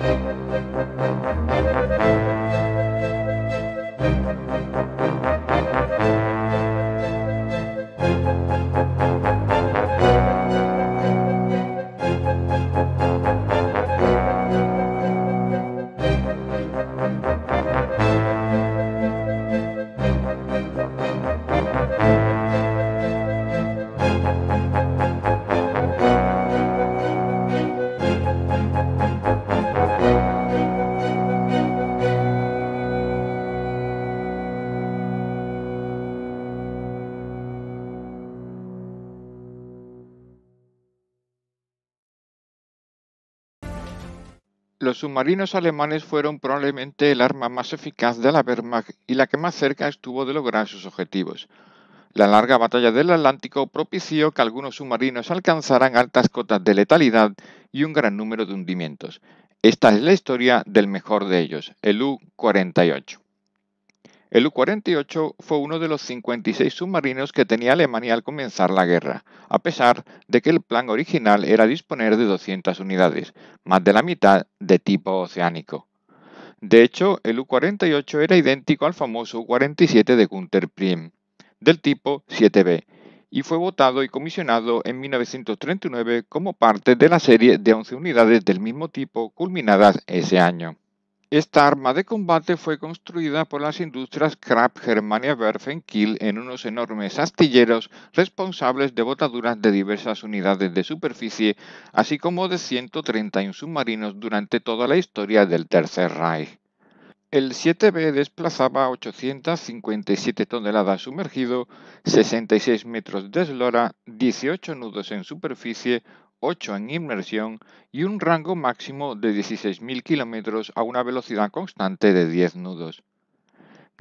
Thank you. Los submarinos alemanes fueron probablemente el arma más eficaz de la Wehrmacht y la que más cerca estuvo de lograr sus objetivos. La larga batalla del Atlántico propició que algunos submarinos alcanzaran altas cotas de letalidad y un gran número de hundimientos. Esta es la historia del mejor de ellos, el U-48. El U-48 fue uno de los 56 submarinos que tenía Alemania al comenzar la guerra, a pesar de que el plan original era disponer de 200 unidades, más de la mitad de tipo oceánico. De hecho, el U-48 era idéntico al famoso U-47 de Gunter Prim, del tipo 7B, y fue votado y comisionado en 1939 como parte de la serie de 11 unidades del mismo tipo culminadas ese año. Esta arma de combate fue construida por las industrias Krupp Germania Werfen Kiel en unos enormes astilleros responsables de botaduras de diversas unidades de superficie, así como de 131 submarinos durante toda la historia del Tercer Reich. El 7B desplazaba 857 toneladas sumergido, 66 metros de eslora, 18 nudos en superficie, 8 en inmersión y un rango máximo de 16.000 kilómetros a una velocidad constante de 10 nudos.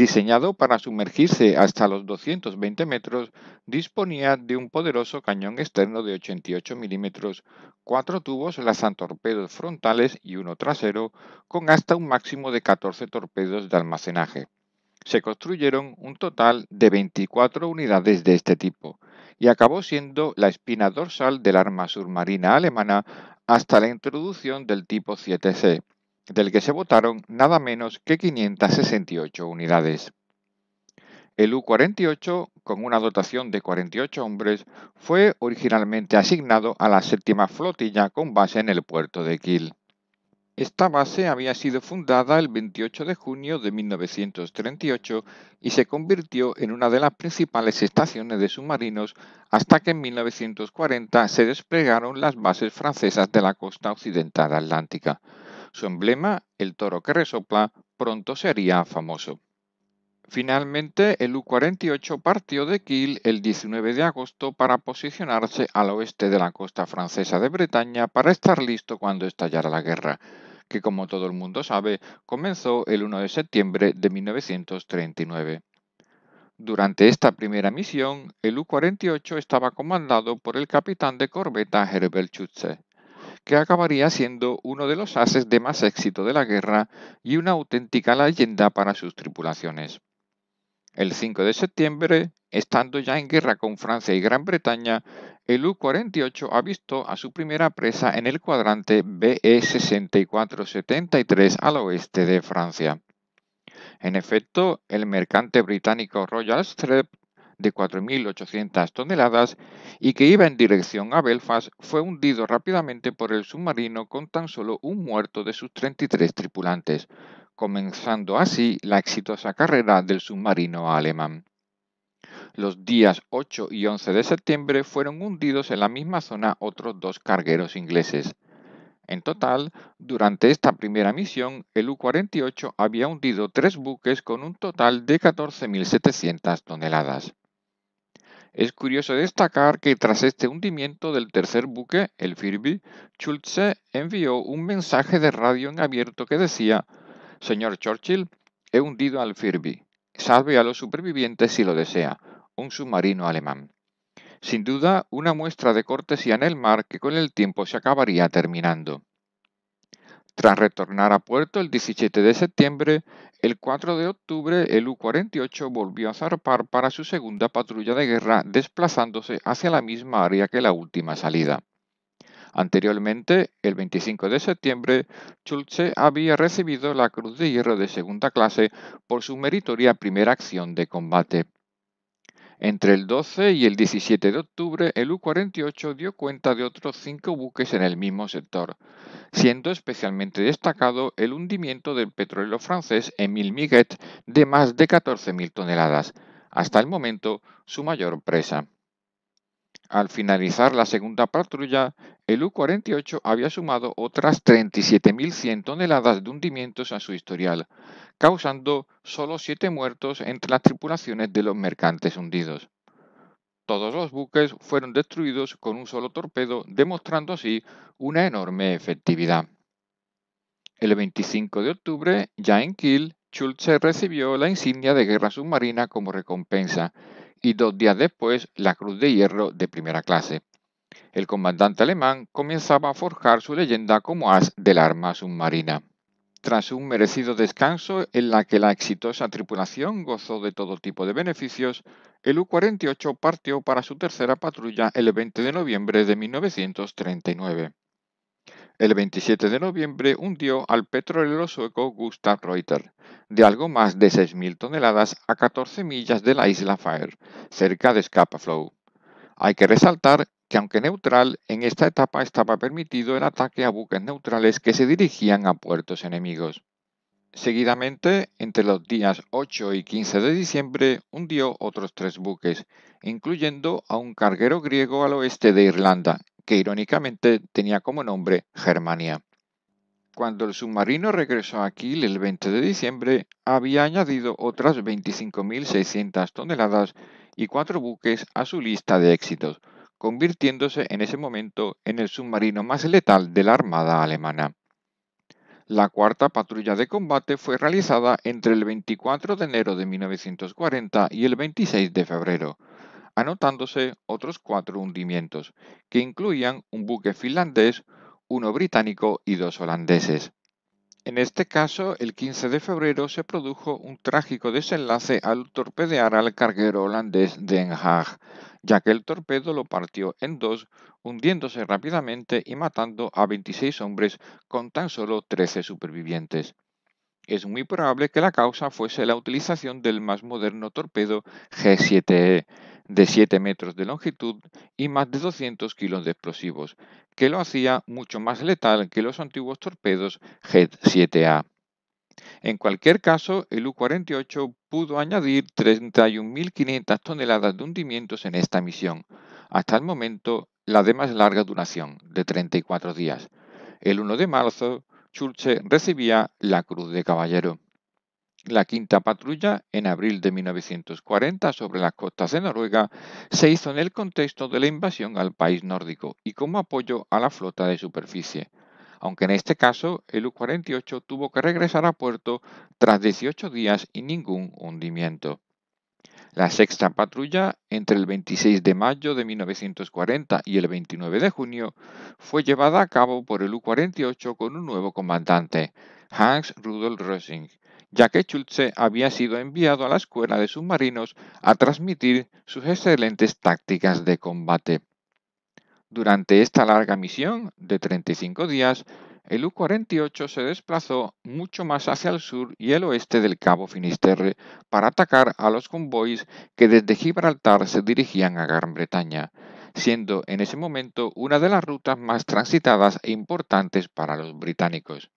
Diseñado para sumergirse hasta los 220 metros, disponía de un poderoso cañón externo de 88 milímetros, cuatro tubos torpedos frontales y uno trasero, con hasta un máximo de 14 torpedos de almacenaje. Se construyeron un total de 24 unidades de este tipo y acabó siendo la espina dorsal del arma submarina alemana hasta la introducción del tipo 7C, del que se votaron nada menos que 568 unidades. El U-48, con una dotación de 48 hombres, fue originalmente asignado a la séptima flotilla con base en el puerto de Kiel. Esta base había sido fundada el 28 de junio de 1938 y se convirtió en una de las principales estaciones de submarinos hasta que en 1940 se desplegaron las bases francesas de la costa occidental atlántica. Su emblema, el toro que resopla, pronto sería famoso. Finalmente, el U-48 partió de Kiel el 19 de agosto para posicionarse al oeste de la costa francesa de Bretaña para estar listo cuando estallara la guerra, que como todo el mundo sabe, comenzó el 1 de septiembre de 1939. Durante esta primera misión, el U-48 estaba comandado por el capitán de corbeta Herbert Schütze que acabaría siendo uno de los ases de más éxito de la guerra y una auténtica leyenda para sus tripulaciones. El 5 de septiembre, estando ya en guerra con Francia y Gran Bretaña, el U-48 visto a su primera presa en el cuadrante BE-6473 al oeste de Francia. En efecto, el mercante británico Royal Strep de 4.800 toneladas y que iba en dirección a Belfast fue hundido rápidamente por el submarino con tan solo un muerto de sus 33 tripulantes, comenzando así la exitosa carrera del submarino alemán. Los días 8 y 11 de septiembre fueron hundidos en la misma zona otros dos cargueros ingleses. En total, durante esta primera misión, el U-48 había hundido tres buques con un total de 14.700 toneladas. Es curioso destacar que tras este hundimiento del tercer buque, el Firby, Schulze envió un mensaje de radio en abierto que decía, Señor Churchill, he hundido al Firby. Salve a los supervivientes si lo desea. Un submarino alemán. Sin duda, una muestra de cortesía en el mar que con el tiempo se acabaría terminando. Tras retornar a puerto el 17 de septiembre, el 4 de octubre el U-48 volvió a zarpar para su segunda patrulla de guerra, desplazándose hacia la misma área que la última salida. Anteriormente, el 25 de septiembre, Chulche había recibido la Cruz de Hierro de segunda clase por su meritoria primera acción de combate. Entre el 12 y el 17 de octubre, el U-48 dio cuenta de otros cinco buques en el mismo sector, siendo especialmente destacado el hundimiento del petróleo francés Emile Miguet de más de 14.000 toneladas, hasta el momento su mayor presa. Al finalizar la segunda patrulla, el U-48 había sumado otras 37.100 toneladas de hundimientos a su historial, causando solo siete muertos entre las tripulaciones de los mercantes hundidos. Todos los buques fueron destruidos con un solo torpedo, demostrando así una enorme efectividad. El 25 de octubre, ya en Kiel, Schulze recibió la insignia de guerra submarina como recompensa y dos días después la Cruz de Hierro de primera clase. El comandante alemán comenzaba a forjar su leyenda como as del arma submarina. Tras un merecido descanso en la que la exitosa tripulación gozó de todo tipo de beneficios, el U-48 partió para su tercera patrulla el 20 de noviembre de 1939. El 27 de noviembre hundió al petrolero sueco Gustav Reuter, de algo más de 6.000 toneladas a 14 millas de la isla Fire, cerca de Scapa Flow. Hay que resaltar que aunque neutral, en esta etapa estaba permitido el ataque a buques neutrales que se dirigían a puertos enemigos. Seguidamente, entre los días 8 y 15 de diciembre, hundió otros tres buques, incluyendo a un carguero griego al oeste de Irlanda, que irónicamente tenía como nombre Germania. Cuando el submarino regresó a Kiel el 20 de diciembre, había añadido otras 25.600 toneladas y cuatro buques a su lista de éxitos, convirtiéndose en ese momento en el submarino más letal de la Armada alemana. La cuarta patrulla de combate fue realizada entre el 24 de enero de 1940 y el 26 de febrero, anotándose otros cuatro hundimientos, que incluían un buque finlandés, uno británico y dos holandeses. En este caso, el 15 de febrero se produjo un trágico desenlace al torpedear al carguero holandés Den Haag, ya que el torpedo lo partió en dos, hundiéndose rápidamente y matando a 26 hombres con tan solo 13 supervivientes. Es muy probable que la causa fuese la utilización del más moderno torpedo G7E, e, de 7 metros de longitud y más de 200 kilos de explosivos, que lo hacía mucho más letal que los antiguos torpedos Jet-7A. En cualquier caso, el U-48 pudo añadir 31.500 toneladas de hundimientos en esta misión, hasta el momento la de más larga duración, de 34 días. El 1 de marzo, Schulze recibía la Cruz de Caballero. La quinta patrulla, en abril de 1940 sobre las costas de Noruega, se hizo en el contexto de la invasión al país nórdico y como apoyo a la flota de superficie, aunque en este caso el U-48 tuvo que regresar a puerto tras 18 días y ningún hundimiento. La sexta patrulla, entre el 26 de mayo de 1940 y el 29 de junio, fue llevada a cabo por el U-48 con un nuevo comandante, Hans Rudolf Rösing, ya que Schulze había sido enviado a la escuela de submarinos a transmitir sus excelentes tácticas de combate. Durante esta larga misión de 35 días, el U-48 se desplazó mucho más hacia el sur y el oeste del Cabo Finisterre para atacar a los convoys que desde Gibraltar se dirigían a Gran Bretaña, siendo en ese momento una de las rutas más transitadas e importantes para los británicos.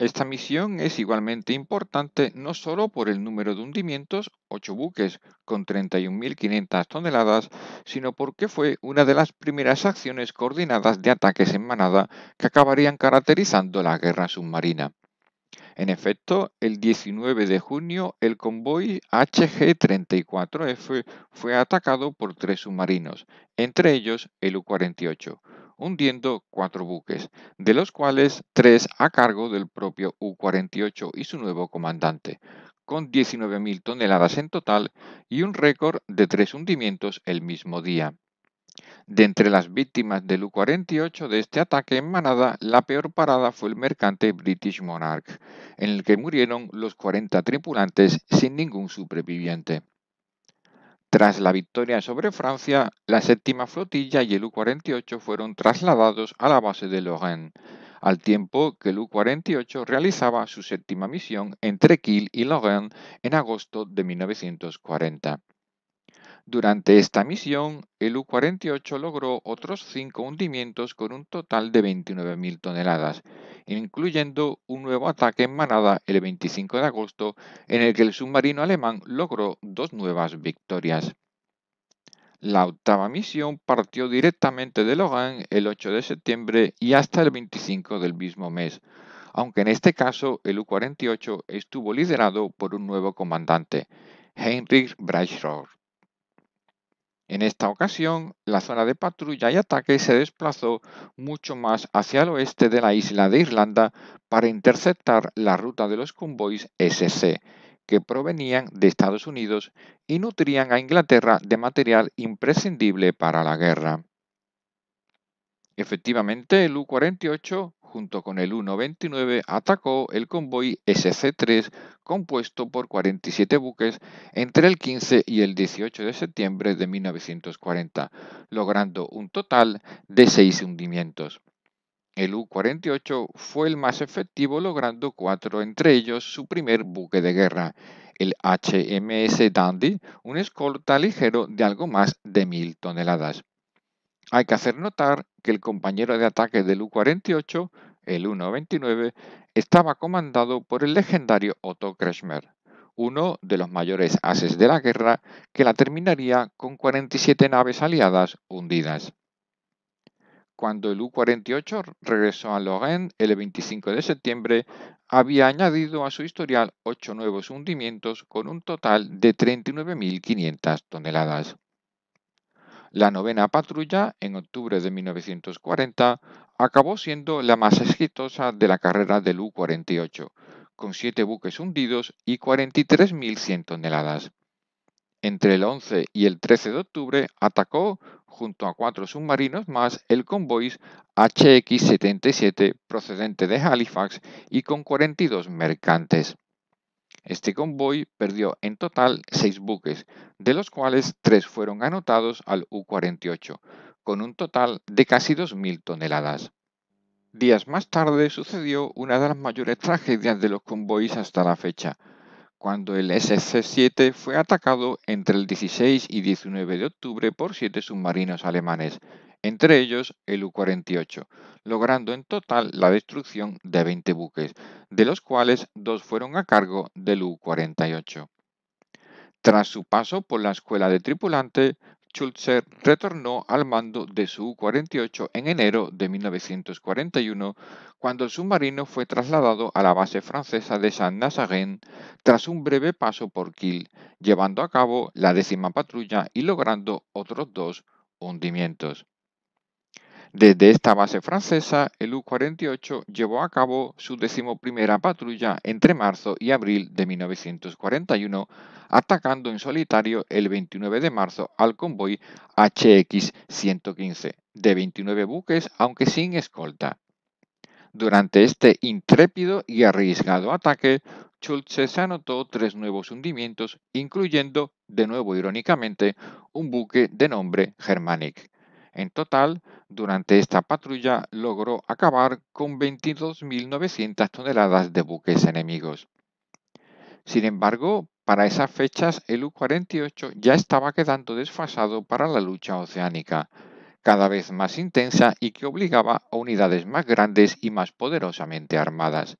Esta misión es igualmente importante no solo por el número de hundimientos, 8 buques con 31.500 toneladas, sino porque fue una de las primeras acciones coordinadas de ataques en manada que acabarían caracterizando la guerra submarina. En efecto, el 19 de junio el convoy HG-34F fue atacado por tres submarinos, entre ellos el U-48 hundiendo cuatro buques, de los cuales tres a cargo del propio U-48 y su nuevo comandante, con 19.000 toneladas en total y un récord de tres hundimientos el mismo día. De entre las víctimas del U-48 de este ataque en manada, la peor parada fue el mercante British Monarch, en el que murieron los 40 tripulantes sin ningún superviviente. Tras la victoria sobre Francia, la séptima flotilla y el U-48 fueron trasladados a la base de Lorraine, al tiempo que el U-48 realizaba su séptima misión entre Kiel y Lorraine en agosto de 1940. Durante esta misión, el U-48 logró otros cinco hundimientos con un total de 29.000 toneladas, incluyendo un nuevo ataque en manada el 25 de agosto, en el que el submarino alemán logró dos nuevas victorias. La octava misión partió directamente de Logan el 8 de septiembre y hasta el 25 del mismo mes, aunque en este caso el U-48 estuvo liderado por un nuevo comandante, Heinrich Breisrohr. En esta ocasión, la zona de patrulla y ataque se desplazó mucho más hacia el oeste de la isla de Irlanda para interceptar la ruta de los convoys SC, que provenían de Estados Unidos y nutrían a Inglaterra de material imprescindible para la guerra. Efectivamente, el U-48 junto con el u 29 atacó el convoy SC-3 compuesto por 47 buques entre el 15 y el 18 de septiembre de 1940, logrando un total de 6 hundimientos. El U-48 fue el más efectivo logrando cuatro, entre ellos su primer buque de guerra, el HMS Dandy, un escolta ligero de algo más de 1.000 toneladas. Hay que hacer notar que el compañero de ataque del U-48, el u 29 estaba comandado por el legendario Otto Kretschmer, uno de los mayores ases de la guerra que la terminaría con 47 naves aliadas hundidas. Cuando el U-48 regresó a Lorraine el 25 de septiembre, había añadido a su historial ocho nuevos hundimientos con un total de 39.500 toneladas. La novena patrulla, en octubre de 1940, acabó siendo la más exitosa de la carrera del U-48, con siete buques hundidos y 43.100 toneladas. Entre el 11 y el 13 de octubre atacó, junto a cuatro submarinos más, el convoy HX-77 procedente de Halifax y con 42 mercantes. Este convoy perdió en total seis buques, de los cuales tres fueron anotados al U-48, con un total de casi 2.000 toneladas. Días más tarde sucedió una de las mayores tragedias de los convoys hasta la fecha, cuando el SC-7 fue atacado entre el 16 y 19 de octubre por siete submarinos alemanes, entre ellos el U-48, logrando en total la destrucción de 20 buques, de los cuales dos fueron a cargo del U-48. Tras su paso por la escuela de tripulante, Schulzer retornó al mando de su U-48 en enero de 1941, cuando el submarino fue trasladado a la base francesa de saint nazaire tras un breve paso por Kiel, llevando a cabo la décima patrulla y logrando otros dos hundimientos. Desde esta base francesa, el U-48 llevó a cabo su decimoprimera patrulla entre marzo y abril de 1941, atacando en solitario el 29 de marzo al convoy HX-115 de 29 buques, aunque sin escolta. Durante este intrépido y arriesgado ataque, Schulze se anotó tres nuevos hundimientos, incluyendo, de nuevo irónicamente, un buque de nombre Germanic. En total, durante esta patrulla logró acabar con 22.900 toneladas de buques enemigos. Sin embargo, para esas fechas el U-48 ya estaba quedando desfasado para la lucha oceánica, cada vez más intensa y que obligaba a unidades más grandes y más poderosamente armadas.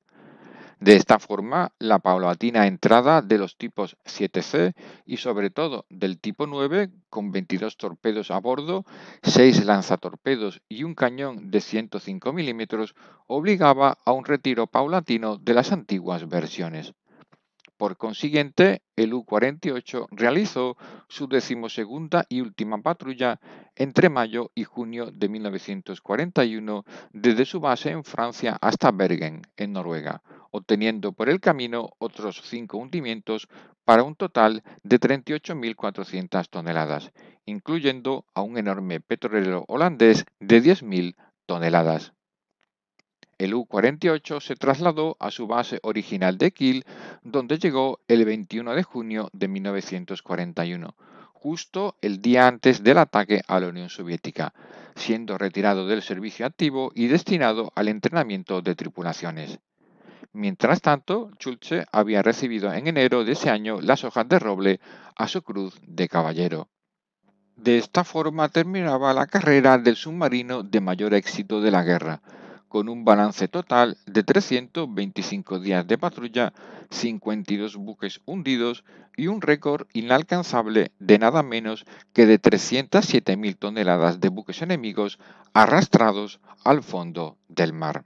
De esta forma, la paulatina entrada de los tipos 7C y sobre todo del tipo 9, con 22 torpedos a bordo, 6 lanzatorpedos y un cañón de 105 milímetros, obligaba a un retiro paulatino de las antiguas versiones. Por consiguiente, el U-48 realizó su decimosegunda y última patrulla entre mayo y junio de 1941 desde su base en Francia hasta Bergen, en Noruega, obteniendo por el camino otros cinco hundimientos para un total de 38.400 toneladas, incluyendo a un enorme petrolero holandés de 10.000 toneladas el U-48 se trasladó a su base original de Kiel, donde llegó el 21 de junio de 1941, justo el día antes del ataque a la Unión Soviética, siendo retirado del servicio activo y destinado al entrenamiento de tripulaciones. Mientras tanto, Schulze había recibido en enero de ese año las hojas de roble a su cruz de caballero. De esta forma terminaba la carrera del submarino de mayor éxito de la guerra, con un balance total de 325 días de patrulla, 52 buques hundidos y un récord inalcanzable de nada menos que de 307.000 toneladas de buques enemigos arrastrados al fondo del mar.